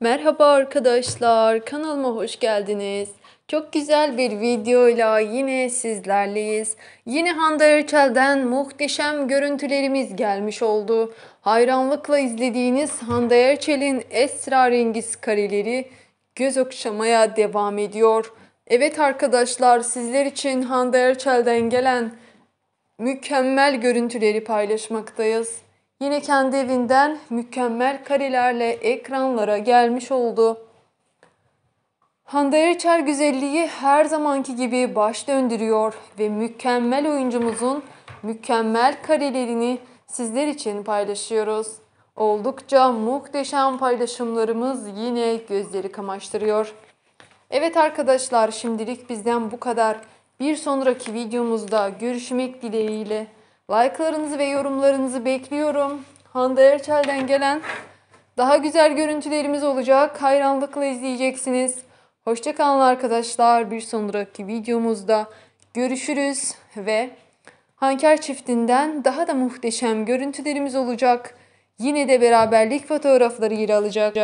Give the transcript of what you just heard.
Merhaba arkadaşlar, kanalıma hoş geldiniz. Çok güzel bir videoyla yine sizlerleyiz. Yine Hande Erçel'den muhteşem görüntülerimiz gelmiş oldu. Hayranlıkla izlediğiniz Hande Erçel'in esrarengiz kareleri göz okşamaya devam ediyor. Evet arkadaşlar, sizler için Hande Erçel'den gelen mükemmel görüntüleri paylaşmaktayız. Yine kendi evinden mükemmel karelerle ekranlara gelmiş oldu. Hande Erçel güzelliği her zamanki gibi baş döndürüyor ve mükemmel oyuncumuzun mükemmel karelerini sizler için paylaşıyoruz. Oldukça muhteşem paylaşımlarımız yine gözleri kamaştırıyor. Evet arkadaşlar şimdilik bizden bu kadar. Bir sonraki videomuzda görüşmek dileğiyle. Like'larınızı ve yorumlarınızı bekliyorum. Hande Erçel'den gelen daha güzel görüntülerimiz olacak. Hayranlıkla izleyeceksiniz. Hoşçakalın arkadaşlar. Bir sonraki videomuzda görüşürüz ve Hanker çiftinden daha da muhteşem görüntülerimiz olacak. Yine de beraberlik fotoğrafları yer alacak.